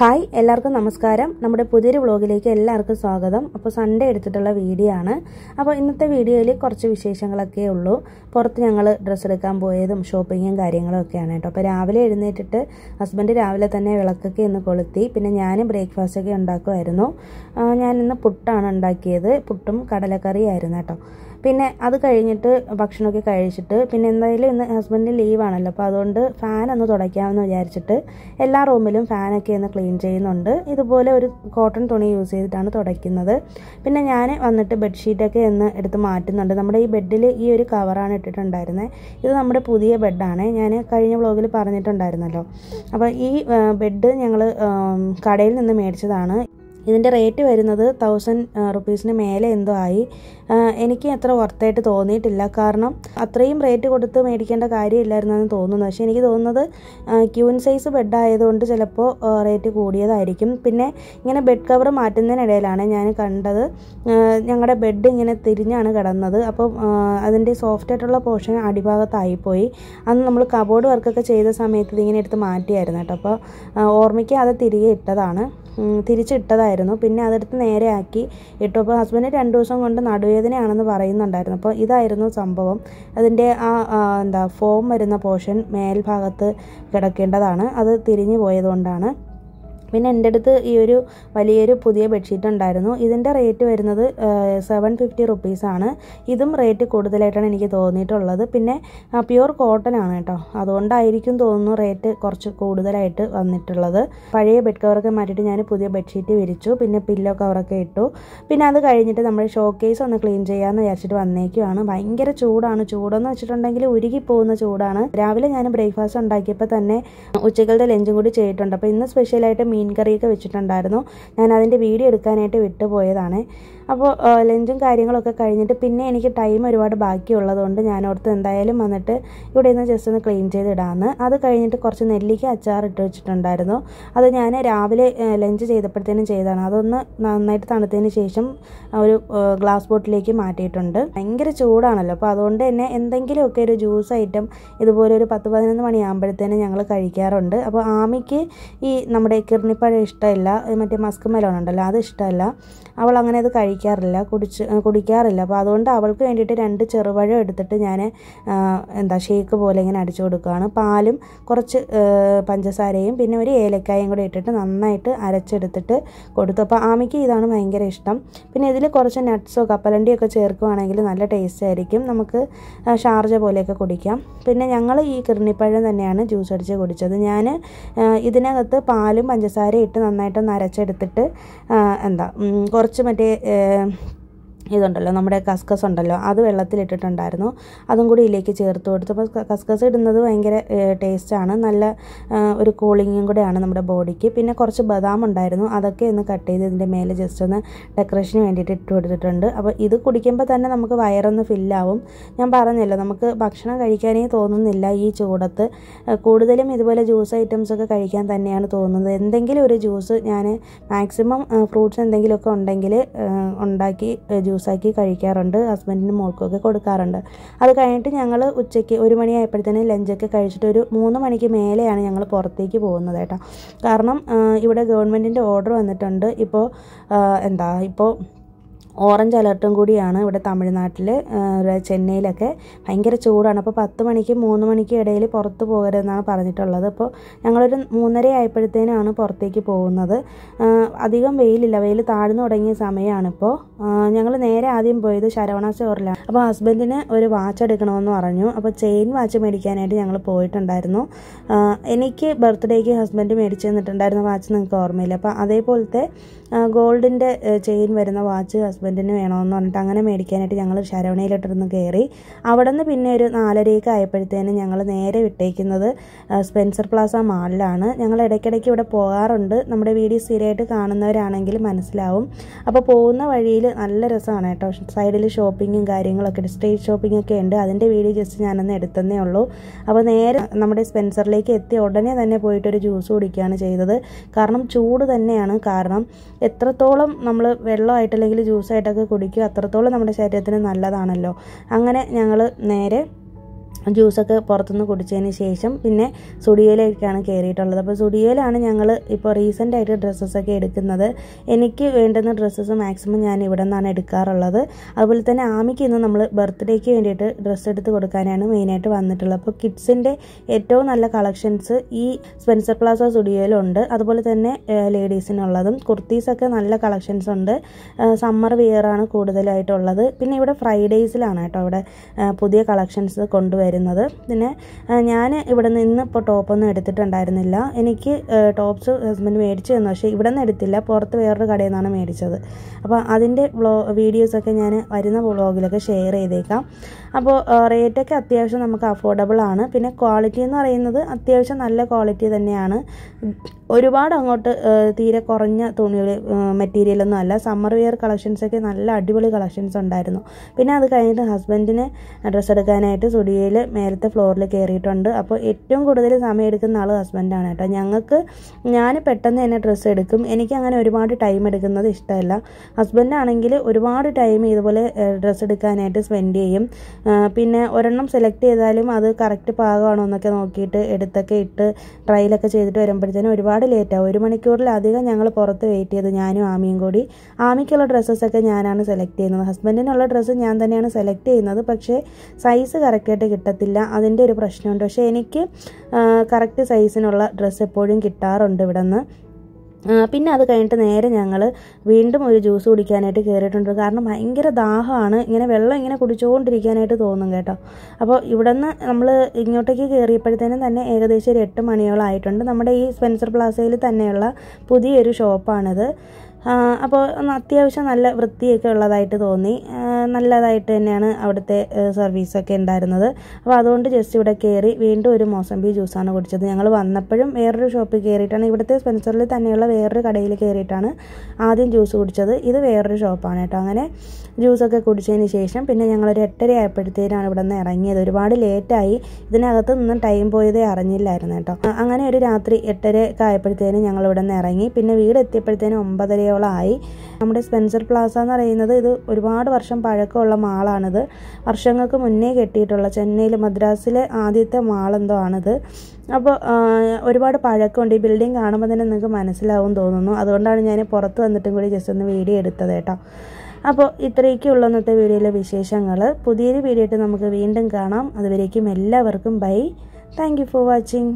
hi എല്ലാവർക്കും നമസ്കാരം നമ്മുടെ പുതിയൊരു വ്ളോഗിലേക്ക് എല്ലാവർക്കും സ്വാഗതം അപ്പോൾ സൺഡേ എടുത്തിട്ടുള്ള വീഡിയോ ആണ് അപ്പോൾ ഇന്നത്തെ വീഡിയോയിൽ കുറച്ച് വിശേഷങ്ങളൊക്കെ ഉള്ളൂ പുറത്ത് ഞങ്ങൾ ഡ്രസ്സ് എടുക്കാൻ പോയതും ഷോപ്പിങ്ങും കാര്യങ്ങളും ഒക്കെയാണ് കേട്ടോ അപ്പോൾ രാവിലെ എഴുന്നേറ്റിട്ട് ഹസ്ബൻഡ് രാവിലെ തന്നെ വിളക്കൊക്കെ ഇന്ന് കൊളുത്തി പിന്നെ ഞാൻ ബ്രേക്ക്ഫാസ്റ്റൊക്കെ ഉണ്ടാക്കുമായിരുന്നു ഞാൻ ഇന്ന് പുട്ടാണ് ഉണ്ടാക്കിയത് പുട്ടും കടലക്കറിയായിരുന്നു കേട്ടോ പിന്നെ അത് കഴിഞ്ഞിട്ട് ഭക്ഷണമൊക്കെ കഴിച്ചിട്ട് പിന്നെ എന്തായാലും ഇന്ന് ഹസ്ബൻഡിന് ലീവാണല്ലോ അപ്പോൾ അതുകൊണ്ട് ഫാൻ ഒന്ന് തുടയ്ക്കാമെന്ന് വിചാരിച്ചിട്ട് എല്ലാ റൂമിലും ഫാനൊക്കെ ഒന്ന് ക്ലീൻ ചെയ്യുന്നുണ്ട് ഇതുപോലെ ഒരു കോട്ടൺ തുണി യൂസ് ചെയ്തിട്ടാണ് തുടയ്ക്കുന്നത് പിന്നെ ഞാൻ വന്നിട്ട് ബെഡ്ഷീറ്റൊക്കെ ഒന്ന് എടുത്ത് മാറ്റുന്നുണ്ട് നമ്മുടെ ഈ ബെഡിൽ ഈ ഒരു കവറാണ് ഇട്ടിട്ടുണ്ടായിരുന്നത് ഇത് നമ്മുടെ പുതിയ ബെഡാണ് ഞാൻ കഴിഞ്ഞ ബ്ലോഗിൽ പറഞ്ഞിട്ടുണ്ടായിരുന്നല്ലോ അപ്പോൾ ഈ ബെഡ് ഞങ്ങൾ കടയിൽ നിന്ന് മേടിച്ചതാണ് ഇതിൻ്റെ റേറ്റ് വരുന്നത് തൗസൻഡ് റുപ്പീസിന് മേലെ എന്തോ ആയി എനിക്ക് അത്ര വർത്തായിട്ട് തോന്നിയിട്ടില്ല കാരണം അത്രയും റേറ്റ് കൊടുത്ത് മേടിക്കേണ്ട കാര്യമില്ലായിരുന്നെന്ന് തോന്നുന്നു പക്ഷേ എനിക്ക് തോന്നുന്നത് ക്യൂൻ സൈസ് ബെഡ് ആയതുകൊണ്ട് ചിലപ്പോൾ റേറ്റ് കൂടിയതായിരിക്കും പിന്നെ ഇങ്ങനെ ബെഡ് കവർ മാറ്റുന്നതിനിടയിലാണ് ഞാൻ കണ്ടത് ഞങ്ങളുടെ ബെഡ് ഇങ്ങനെ തിരിഞ്ഞാണ് കിടന്നത് അപ്പോൾ അതിൻ്റെ സോഫ്റ്റ് ആയിട്ടുള്ള പോർഷൻ അടിഭാഗത്തായിപ്പോയി അന്ന് നമ്മൾ കബോർഡ് വർക്കൊക്കെ ചെയ്ത സമയത്ത് ഇതിങ്ങനെ എടുത്ത് മാറ്റിയായിരുന്നു കേട്ടോ അപ്പോൾ ഓർമ്മയ്ക്ക് അത് തിരികെ ഇട്ടതാണ് തിരിച്ചിട്ടതായിരുന്നു പിന്നെ അതെടുത്ത് നേരെയാക്കി ഇട്ടു അപ്പോൾ ഹസ്ബൻഡ് രണ്ട് ദിവസം കൊണ്ട് നടുവേദനയാണെന്ന് പറയുന്നുണ്ടായിരുന്നു അപ്പോൾ ഇതായിരുന്നു സംഭവം അതിൻ്റെ ആ എന്താ ഫോം വരുന്ന പോർഷൻ മേൽഭാഗത്ത് കിടക്കേണ്ടതാണ് അത് തിരിഞ്ഞു പോയതുകൊണ്ടാണ് പിന്നെ എൻ്റെ അടുത്ത് ഈ ഒരു വലിയൊരു പുതിയ ബെഡ്ഷീറ്റ് ഉണ്ടായിരുന്നു ഇതിൻ്റെ റേറ്റ് വരുന്നത് സെവൻ ഫിഫ്റ്റി റുപ്പീസാണ് ഇതും റേറ്റ് കൂടുതലായിട്ടാണ് എനിക്ക് തോന്നിയിട്ടുള്ളത് പിന്നെ പ്യുവർ കോട്ടൺ ആണ് കേട്ടോ അതുകൊണ്ടായിരിക്കും തോന്നുന്നു റേറ്റ് കുറച്ച് കൂടുതലായിട്ട് വന്നിട്ടുള്ളത് പഴയ ബെഡ് കവറൊക്കെ മാറ്റിയിട്ട് ഞാൻ പുതിയ ബെഡ്ഷീറ്റ് വിരിച്ചു പിന്നെ പില്ലോ കവറൊക്കെ ഇട്ടു പിന്നെ അത് കഴിഞ്ഞിട്ട് നമ്മൾ ഷോ കേസ് ഒന്ന് ക്ലീൻ ചെയ്യാമെന്ന് വിചാരിച്ചിട്ട് വന്നേക്കുവാണ് ഭയങ്കര ചൂടാണ് ചൂടെന്ന് വെച്ചിട്ടുണ്ടെങ്കിൽ ഉരുകി പോകുന്ന ചൂടാണ് രാവിലെ ഞാൻ ബ്രേക്ക്ഫാസ്റ്റ് ഉണ്ടാക്കിയപ്പോൾ തന്നെ ഉച്ചകളുടെ ലഞ്ചും കൂടി ചെയ്തിട്ടുണ്ട് അപ്പോൾ ഇന്ന് സ്പെഷ്യലായിട്ട് മീൻ മീൻ കറിയൊക്കെ വെച്ചിട്ടുണ്ടായിരുന്നു ഞാൻ അതിൻ്റെ വീഡിയോ എടുക്കാനായിട്ട് വിട്ടുപോയതാണ് അപ്പോൾ ലഞ്ചും കാര്യങ്ങളൊക്കെ കഴിഞ്ഞിട്ട് പിന്നെ എനിക്ക് ടൈം ഒരുപാട് ബാക്കിയുള്ളതുകൊണ്ട് ഞാൻ ഓർത്ത് എന്തായാലും വന്നിട്ട് ഇവിടെ നിന്ന് ജസ്റ്റ് ഒന്ന് ക്ലീൻ ചെയ്തിടാന്ന് അത് കഴിഞ്ഞിട്ട് കുറച്ച് നെല്ലിക്ക അച്ചാർ ഇട്ട് വെച്ചിട്ടുണ്ടായിരുന്നു അത് ഞാൻ രാവിലെ ലഞ്ച് ചെയ്തപ്പോഴത്തേനും ചെയ്തതാണ് അതൊന്ന് നന്നായിട്ട് തണുത്തതിന് ശേഷം ഒരു ഗ്ലാസ് ബോട്ടിലേക്ക് മാറ്റിയിട്ടുണ്ട് ഭയങ്കര ചൂടാണല്ലോ അപ്പോൾ അതുകൊണ്ട് തന്നെ എന്തെങ്കിലുമൊക്കെ ഒരു ജ്യൂസ് ഐറ്റം ഇതുപോലെ ഒരു പത്ത് പതിനൊന്ന് മണിയാകുമ്പോഴത്തേനും ഞങ്ങൾ കഴിക്കാറുണ്ട് അപ്പോൾ ആമിക്ക് ഈ നമ്മുടെ കിർ അഗ്നിപ്പഴം ഇഷ്ടമില്ല മറ്റേ മസ്ക് മെലോൺ ഉണ്ടല്ലോ അത് ഇഷ്ടമല്ല അവൾ അങ്ങനെ അത് കഴിക്കാറില്ല കുടിച്ച് കുടിക്കാറില്ല അപ്പോൾ അതുകൊണ്ട് അവൾക്ക് വേണ്ടിയിട്ട് രണ്ട് ചെറുപഴം എടുത്തിട്ട് ഞാൻ എന്താ ഷേക്ക് പോലെ ഇങ്ങനെ അടിച്ചു കൊടുക്കുകയാണ് പാലും കുറച്ച് പഞ്ചസാരയും പിന്നെ ഒരു ഏലക്കായും കൂടെ ഇട്ടിട്ട് നന്നായിട്ട് അരച്ചെടുത്തിട്ട് കൊടുത്തു അപ്പോൾ ആമയ്ക്ക് ഇതാണ് ഭയങ്കര ഇഷ്ടം പിന്നെ ഇതിൽ കുറച്ച് നട്ട്സോ കപ്പലണ്ടിയൊക്കെ ചേർക്കുകയാണെങ്കിൽ നല്ല ടേസ്റ്റ് ആയിരിക്കും നമുക്ക് ഷാർജ പോലെയൊക്കെ കുടിക്കാം പിന്നെ ഞങ്ങൾ ഈ കിർണിപ്പഴം തന്നെയാണ് ജ്യൂസ് അടിച്ച് കുടിച്ചത് ഞാൻ ഇതിനകത്ത് പാലും പഞ്ചസാര പഞ്ചസാര ഇട്ട് നന്നായിട്ട് നരച്ചെടുത്തിട്ട് എന്താ കുറച്ച് മറ്റേ ഇതുണ്ടല്ലോ നമ്മുടെ കസ്കസ് ഉണ്ടല്ലോ അത് വെള്ളത്തിലിട്ടിട്ടുണ്ടായിരുന്നു അതും കൂടി ഇതിലേക്ക് ചേർത്ത് കൊടുത്തു അപ്പോൾ കസ്കസ് ഇടുന്നത് ഭയങ്കര ടേസ്റ്റാണ് നല്ല ഒരു കൂളിങ്ങും കൂടെയാണ് നമ്മുടെ ബോഡിക്ക് പിന്നെ കുറച്ച് ബദാം ഉണ്ടായിരുന്നു അതൊക്കെ ഒന്ന് കട്ട് ചെയ്ത് ഇതിൻ്റെ മേലെ ജസ്റ്റ് ഒന്ന് ഡെക്കറേഷന് വേണ്ടിയിട്ട് ഇട്ട് കൊടുത്തിട്ടുണ്ട് അപ്പോൾ ഇത് കുടിക്കുമ്പോൾ തന്നെ നമുക്ക് വയറൊന്ന് ഫില്ലാവും ഞാൻ പറഞ്ഞല്ലോ നമുക്ക് ഭക്ഷണം കഴിക്കാനേ തോന്നുന്നില്ല ഈ ചൂടത്ത് കൂടുതലും ഇതുപോലെ ജ്യൂസ് ഐറ്റംസ് ഒക്കെ കഴിക്കാൻ തന്നെയാണ് തോന്നുന്നത് എന്തെങ്കിലും ഒരു ജ്യൂസ് ഞാൻ മാക്സിമം ഫ്രൂട്ട്സ് എന്തെങ്കിലുമൊക്കെ ഉണ്ടെങ്കിൽ ഉണ്ടാക്കി ജ്യൂസ് ജ്യൂസാക്കി കഴിക്കാറുണ്ട് ഹസ്ബൻഡിനും മോൾക്കൊക്കെ കൊടുക്കാറുണ്ട് അത് കഴിഞ്ഞിട്ട് ഞങ്ങൾ ഉച്ചയ്ക്ക് ഒരു മണിയായപ്പോഴത്തേനും ലഞ്ചൊക്കെ കഴിച്ചിട്ട് ഒരു മൂന്ന് മണിക്ക് മേലെയാണ് ഞങ്ങൾ പുറത്തേക്ക് പോകുന്നത് കേട്ടോ കാരണം ഇവിടെ ഗവൺമെൻറ്റിൻ്റെ ഓർഡർ വന്നിട്ടുണ്ട് ഇപ്പോൾ എന്താ ഇപ്പോൾ ഓറഞ്ച് അലർട്ടും കൂടിയാണ് ഇവിടെ തമിഴ്നാട്ടിൽ ചെന്നൈയിലൊക്കെ ഭയങ്കര ചൂടാണ് അപ്പോൾ പത്ത് മണിക്ക് മൂന്ന് മണിക്ക് ഇടയിൽ പുറത്ത് പോകരുതെന്നാണ് പറഞ്ഞിട്ടുള്ളത് അപ്പോൾ ഞങ്ങളൊരു മൂന്നര ആയപ്പോഴത്തേനാണ് പുറത്തേക്ക് പോകുന്നത് അധികം വെയിലില്ല വെയിൽ താഴ്ന്നു തുടങ്ങിയ സമയമാണിപ്പോൾ ഞങ്ങൾ നേരെ ആദ്യം പോയത് ശരവണ സ്റ്റോറിലാണ് അപ്പോൾ ഹസ്ബൻഡിന് ഒരു വാച്ച് എടുക്കണമെന്ന് പറഞ്ഞു അപ്പോൾ ചെയിൻ വാച്ച് മേടിക്കാനായിട്ട് ഞങ്ങൾ പോയിട്ടുണ്ടായിരുന്നു എനിക്ക് ബർത്ത്ഡേക്ക് ഹസ്ബൻഡ് മേടിച്ചു തന്നിട്ടുണ്ടായിരുന്ന വാച്ച് നിങ്ങൾക്ക് ഓർമ്മയില്ല അപ്പോൾ അതേപോലത്തെ ഗോൾഡിൻ്റെ ചെയിൻ വരുന്ന വാച്ച് ഹസ്ബൻഡിന് വേണമെന്ന് പറഞ്ഞിട്ട് അങ്ങനെ മേടിക്കാനായിട്ട് ഞങ്ങൾ ശരവണയിലോട്ട് അങ്ങോട്ടിരുന്ന് കയറി അവിടെ നിന്ന് പിന്നെ ഒരു നാലരയൊക്കെ ആയപ്പോഴത്തേനും ഞങ്ങൾ നേരെ വിട്ടേക്കുന്നത് സ്പെൻസർ പ്ലാസ മാളിലാണ് ഞങ്ങൾ ഇടയ്ക്കിടയ്ക്ക് ഇവിടെ പോകാറുണ്ട് നമ്മുടെ വീഡിയോ സ്ഥിരമായിട്ട് കാണുന്നവരാണെങ്കിൽ മനസ്സിലാവും അപ്പോൾ പോകുന്ന വഴിയിൽ നല്ല രസമാണ് കേട്ടോ സൈഡിൽ ഷോപ്പിങ്ങും കാര്യങ്ങളൊക്കെ സ്ട്രീറ്റ് ഷോപ്പിംഗ് ഒക്കെ ഉണ്ട് അതിൻ്റെ വീഡിയോ ജസ്റ്റ് ഞാനൊന്ന് എടുത്തന്നേ ഉള്ളൂ അപ്പോൾ നേരെ നമ്മുടെ സ്പെൻസറിലേക്ക് എത്തി ഉടനെ തന്നെ പോയിട്ടൊരു ജ്യൂസ് കുടിക്കുകയാണ് ചെയ്തത് കാരണം ചൂട് തന്നെയാണ് കാരണം എത്രത്തോളം നമ്മൾ വെള്ളമായിട്ടല്ലെങ്കിൽ ജ്യൂസായിട്ടൊക്കെ കുടിക്കുക അത്രത്തോളം നമ്മുടെ ശരീരത്തിന് നല്ലതാണല്ലോ അങ്ങനെ ഞങ്ങൾ നേരെ ജ്യൂസൊക്കെ പുറത്തുനിന്ന് കുടിച്ചതിന് ശേഷം പിന്നെ സുഡിയോയിലേക്കാണ് കയറിയിട്ടുള്ളത് അപ്പോൾ സുഡിയോയിലാണ് ഞങ്ങൾ ഇപ്പോൾ റീസെൻ്റായിട്ട് ഡ്രസ്സസൊക്കെ എടുക്കുന്നത് എനിക്ക് വേണ്ടുന്ന ഡ്രസ്സസ് മാക്സിമം ഞാൻ ഇവിടെ നിന്നാണ് എടുക്കാറുള്ളത് അതുപോലെ തന്നെ ആമിക്ക് ഇന്ന് നമ്മൾ ബർത്ത്ഡേക്ക് വേണ്ടിയിട്ട് ഡ്രസ്സ് എടുത്ത് കൊടുക്കാനാണ് മെയിനായിട്ട് വന്നിട്ടുള്ളത് അപ്പോൾ കിഡ്സിൻ്റെ ഏറ്റവും നല്ല കളക്ഷൻസ് ഈ സ്പെൻസർ പ്ലാസ സ്റ്റുഡിയോയിലുണ്ട് അതുപോലെ തന്നെ ലേഡീസിനുള്ളതും കുർത്തീസൊക്കെ നല്ല കളക്ഷൻസ് ഉണ്ട് സമ്മർ വിയറാണ് കൂടുതലായിട്ടുള്ളത് പിന്നെ ഇവിടെ ഫ്രൈഡേയ്സിലാണ് കേട്ടോ ഇവിടെ പുതിയ കളക്ഷൻസ് കൊണ്ടുവരുന്നത് വരുന്നത് പിന്നെ ഞാൻ ഇവിടെ നിന്ന് ഇപ്പോൾ ടോപ്പൊന്നും എടുത്തിട്ടുണ്ടായിരുന്നില്ല എനിക്ക് ടോപ്സ് ഹസ്ബൻഡ് മേടിച്ചു തന്നു പക്ഷേ ഇവിടെ നിന്ന് എടുത്തില്ല പുറത്ത് വേറൊരു കടയിൽ നിന്നാണ് മേടിച്ചത് അപ്പോൾ അതിൻ്റെ വ്ളോ വീഡിയോസൊക്കെ ഞാൻ വരുന്ന വ്ളോഗിലൊക്കെ ഷെയർ ചെയ്തേക്കാം അപ്പോൾ റേറ്റൊക്കെ അത്യാവശ്യം നമുക്ക് അഫോർഡബിൾ ആണ് പിന്നെ ക്വാളിറ്റി എന്ന് പറയുന്നത് അത്യാവശ്യം നല്ല ക്വാളിറ്റി തന്നെയാണ് ഒരുപാട് അങ്ങോട്ട് തീരെ കുറഞ്ഞ തുണികൾ മെറ്റീരിയലൊന്നും അല്ല സമ്മർ വെയർ കളക്ഷൻസൊക്കെ നല്ല അടിപൊളി കളക്ഷൻസ് ഉണ്ടായിരുന്നു പിന്നെ അത് കഴിഞ്ഞിട്ട് ഹസ്ബൻഡിന് ഡ്രസ്സ് എടുക്കാനായിട്ട് സ്റ്റുഡിയോയിൽ മേലത്തെ ഫ്ലോറിൽ കയറിയിട്ടുണ്ട് അപ്പോൾ ഏറ്റവും കൂടുതൽ സമയം എടുക്കുന്ന ആൾ ഹസ്ബൻഡാണ് കേട്ടോ ഞങ്ങൾക്ക് ഞാൻ പെട്ടെന്ന് തന്നെ ഡ്രസ്സ് എടുക്കും എനിക്ക് അങ്ങനെ ഒരുപാട് ടൈം എടുക്കുന്നത് ഇഷ്ടമല്ല ഹസ്ബൻഡാണെങ്കിൽ ഒരുപാട് ടൈം ഇതുപോലെ ഡ്രസ്സ് എടുക്കാനായിട്ട് സ്പെൻഡ് ചെയ്യും പിന്നെ ഒരെണ്ണം സെലക്ട് ചെയ്താലും അത് കറക്റ്റ് പാകമാണോ എന്നൊക്കെ നോക്കിയിട്ട് എടുത്തൊക്കെ ഇട്ട് ട്രയലൊക്കെ ചെയ്തിട്ട് വരുമ്പോഴത്തേനും ഒരുപാട് ലേറ്റാവും ഒരു മണിക്കൂറിലധികം ഞങ്ങൾ പുറത്ത് വെയിറ്റ് ചെയ്ത് ഞാനും ആമിയും കൂടി ആമിക്കുള്ള ഡ്രസ്സസൊക്കെ ഞാനാണ് സെലക്ട് ചെയ്യുന്നത് ഹസ്ബൻഡിനുള്ള ഡ്രസ്സ് ഞാൻ തന്നെയാണ് സെലക്ട് ചെയ്യുന്നത് പക്ഷേ സൈസ് കറക്റ്റായിട്ട് കിട്ടും കിട്ടത്തില്ല അതിൻ്റെ ഒരു പ്രശ്നമുണ്ട് പക്ഷേ എനിക്ക് കറക്റ്റ് സൈസിനുള്ള ഡ്രസ്സ് എപ്പോഴും കിട്ടാറുണ്ട് ഇവിടെ നിന്ന് പിന്നെ അത് കഴിഞ്ഞിട്ട് നേരെ ഞങ്ങൾ വീണ്ടും ഒരു ജ്യൂസ് കുടിക്കാനായിട്ട് കയറിയിട്ടുണ്ട് കാരണം ഭയങ്കര ദാഹമാണ് ഇങ്ങനെ വെള്ളം ഇങ്ങനെ കുടിച്ചുകൊണ്ടിരിക്കാനായിട്ട് തോന്നും കേട്ടോ അപ്പോൾ ഇവിടെ നിന്ന് നമ്മൾ ഇങ്ങോട്ടേക്ക് കയറിയപ്പോഴത്തേനും തന്നെ ഏകദേശം ഒരു എട്ട് മണിയോളമായിട്ടുണ്ട് നമ്മുടെ ഈ സ്പെൻസർ പ്ലാസയിൽ തന്നെയുള്ള പുതിയൊരു ഷോപ്പാണിത് അപ്പോൾ അത്യാവശ്യം നല്ല വൃത്തിയൊക്കെ ഉള്ളതായിട്ട് തോന്നി നല്ലതായിട്ട് തന്നെയാണ് അവിടുത്തെ സർവീസൊക്കെ ഉണ്ടായിരുന്നത് അപ്പോൾ അതുകൊണ്ട് ജസ്റ്റ് ഇവിടെ കയറി വീണ്ടും ഒരു മോസംബി ജ്യൂസാണ് കുടിച്ചത് ഞങ്ങൾ വന്നപ്പോഴും വേറൊരു ഷോപ്പിൽ കയറിയിട്ടാണ് ഇവിടുത്തെ സ്പെൻസറിൽ തന്നെയുള്ള വേറൊരു കടയിൽ കയറിയിട്ടാണ് ആദ്യം ജ്യൂസ് കുടിച്ചത് ഇത് വേറൊരു ഷോപ്പാണ് കേട്ടോ അങ്ങനെ ജ്യൂസൊക്കെ കുടിച്ചതിന് ശേഷം പിന്നെ ഞങ്ങളൊരു എട്ടര ആയപ്പോഴത്തേനാണ് ഇവിടെ നിന്ന് ഇറങ്ങിയത് ഒരുപാട് ലേറ്റായി ഇതിനകത്ത് നിന്ന് ടൈം പോയതേ അറിഞ്ഞില്ലായിരുന്നു കേട്ടോ അങ്ങനെ ഒരു രാത്രി എട്ടര ആയപ്പോഴത്തേനും ഞങ്ങൾ ഇവിടെ നിന്ന് ഇറങ്ങി പിന്നെ വീട് എത്തിയപ്പോഴത്തേനും ഒമ്പതരയോളം ആയി നമ്മുടെ സ്പെൻസർ പ്ലാസ എന്ന് പറയുന്നത് ഇത് ഒരുപാട് വർഷം പഴക്കമുള്ള മാളാണിത് വർഷങ്ങൾക്ക് മുന്നേ കെട്ടിയിട്ടുള്ള ചെന്നൈയിൽ മദ്രാസിലെ ആദ്യത്തെ മാളെന്തോ ആണിത് അപ്പോൾ ഒരുപാട് പഴക്കമുണ്ട് ഈ ബിൽഡിംഗ് കാണുമ്പോൾ തന്നെ നിങ്ങൾക്ക് മനസ്സിലാവും തോന്നുന്നു അതുകൊണ്ടാണ് ഞാൻ പുറത്ത് വന്നിട്ടും കൂടി ജസ്റ്റ് ഒന്ന് വീഡിയോ എടുത്തത് കേട്ടോ അപ്പോൾ ഇത്രയൊക്കെയുള്ള ഇന്നത്തെ വീഡിയോയിലെ വിശേഷങ്ങൾ പുതിയൊരു വീഡിയോ ആയിട്ട് നമുക്ക് വീണ്ടും കാണാം അതുവരേക്കും എല്ലാവർക്കും ബൈ താങ്ക് ഫോർ വാച്ചിങ്